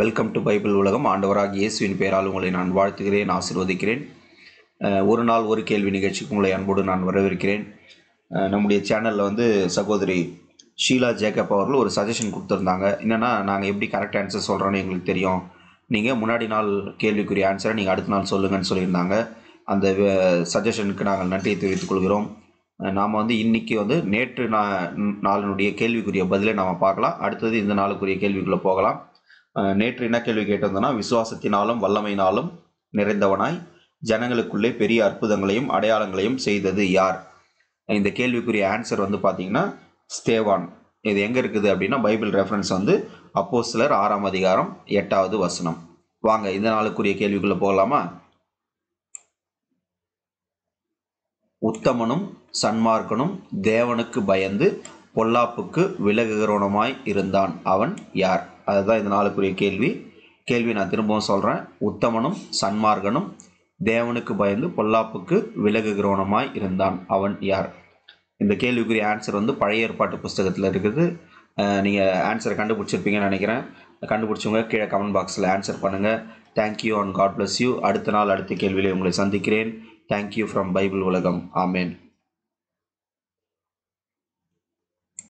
welcome to Bible உலகம் ஆண்டவராக இயேசுவின் பெயரால் உங்களை நான் வாழ்த்துகிறேன் ஆசிர்வதிக்கிறேன் ஒரு நாள் ஒரு கேள்வி நிகழ்ச்சிக்கு உங்களை அன்போடு நான் வரவேற்கிறேன் நம்முடைய சேனலில் வந்து சகோதரி ஷீலா ஜேக்கப் அவர்கள் ஒரு சஜஷன் கொடுத்துருந்தாங்க என்னென்னா நாங்கள் எப்படி கரெக்ட் ஆன்சர் சொல்கிறோன்னு எங்களுக்கு தெரியும் நீங்கள் முன்னாடி நாள் கேள்விக்குரிய ஆன்சரை நீங்கள் அடுத்த நாள் சொல்லுங்கன்னு சொல்லியிருந்தாங்க அந்த சஜஷனுக்கு நாங்கள் நன்றியை தெரிவித்துக் கொள்கிறோம் நாம் வந்து இன்றைக்கி வந்து நேற்று நா நாளினுடைய கேள்விக்குரிய பதிலை நாம் பார்க்கலாம் அடுத்தது இந்த நாளுக்குரிய கேள்விக்குள்ளே போகலாம் நேற்று என்ன கேள்வி கேட்டிருந்தோம்னா விசுவாசத்தினாலும் வல்லமையினாலும் நிறைந்தவனாய் ஜனங்களுக்குள்ளே பெரிய அற்புதங்களையும் அடையாளங்களையும் செய்தது யார் இந்த கேள்விக்குரிய ஆன்சர் வந்து பார்த்தீங்கன்னா ஸ்தேவான் இது எங்கே இருக்குது அப்படின்னா பைபிள் ரெஃபரன்ஸ் வந்து அப்போ சிலர் ஆறாம் அதிகாரம் எட்டாவது வசனம் வாங்க இந்த நாளுக்குரிய கேள்விக்குள்ளே போகலாமா உத்தமனும் சன்மார்க்கனும் தேவனுக்கு பயந்து பொல்லாப்புக்கு விலகுகிறவனமாய் இருந்தான் அவன் யார் அதுதான் இந்த நாளுக்குரிய கேள்வி கேள்வி நான் திரும்பவும் சொல்கிறேன் உத்தமனும் சன்மார்கனும் தேவனுக்கு பயந்து பொல்லாப்புக்கு விலகுகிறவனமாய் இருந்தான் அவன் யார் இந்த கேள்விக்குரிய ஆன்சர் வந்து பழைய ஏற்பாட்டு புஸ்தகத்தில் இருக்குது நீங்கள் ஆன்சரை கண்டுபிடிச்சிருப்பீங்கன்னு நினைக்கிறேன் கண்டுபிடிச்சவங்க கீழே கமெண்ட் பாக்ஸில் ஆன்சர் பண்ணுங்கள் thank you and God bless you அடுத்த நாள் அடுத்த கேள்வியில் உங்களை சந்திக்கிறேன் தேங்க்யூ ஃப்ரம் பைபிள் உலகம் ஆமேன்